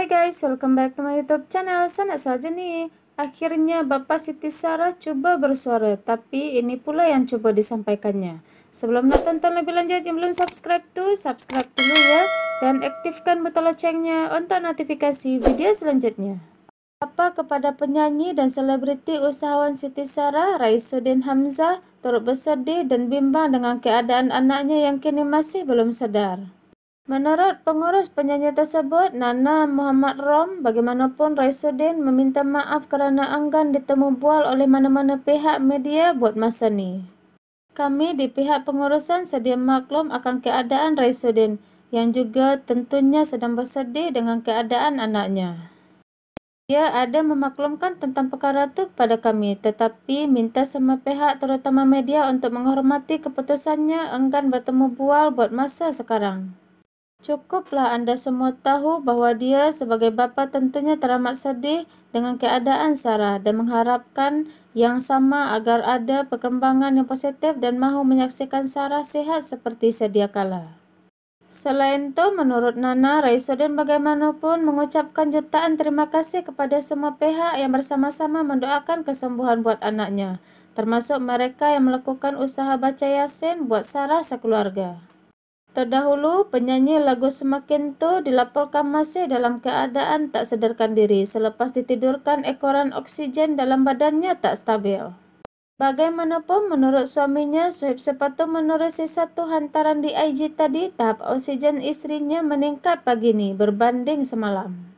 Hai guys, welcome back to my YouTube channel. Sana saja nih. Akhirnya Bapak Siti Sarah coba bersuara, tapi ini pula yang coba disampaikannya. Sebelum nonton lebih lanjut yang belum subscribe tuh, subscribe dulu ya dan aktifkan butang loncengnya untuk notifikasi video selanjutnya. Apa kepada penyanyi dan selebriti usahawan Siti Sarah Raisuddin Hamzah turut bersedih dan bimbang dengan keadaan anaknya yang kini masih belum sadar. Menurut pengurus penyanyi tersebut, Nana Muhammad Rom, bagaimanapun Raisuddin meminta maaf kerana enggan ditemu bual oleh mana-mana pihak media buat masa ni. Kami di pihak pengurusan sedia maklum akan keadaan Raisuddin yang juga tentunya sedang bersedih dengan keadaan anaknya. Ia ada memaklumkan tentang perkara itu kepada kami tetapi minta semua pihak terutama media untuk menghormati keputusannya enggan bertemu bual buat masa sekarang. Cukuplah anda semua tahu bahawa dia sebagai bapa tentunya teramat sedih dengan keadaan Sarah dan mengharapkan yang sama agar ada perkembangan yang positif dan mahu menyaksikan Sarah sihat seperti sedia kala. Selain itu, menurut Nana, Raisuddin bagaimanapun mengucapkan jutaan terima kasih kepada semua pihak yang bersama-sama mendoakan kesembuhan buat anaknya, termasuk mereka yang melakukan usaha baca Yasin buat Sarah sekeluarga. Terdahulu, penyanyi lagu Semakin Tu dilaporkan masih dalam keadaan tak sedarkan diri selepas ditidurkan ekoran oksigen dalam badannya tak stabil. Bagaimanapun, menurut suaminya, Suhaib Sepatu menurut satu hantaran di IG tadi, tahap oksigen istrinya meningkat pagi ini berbanding semalam.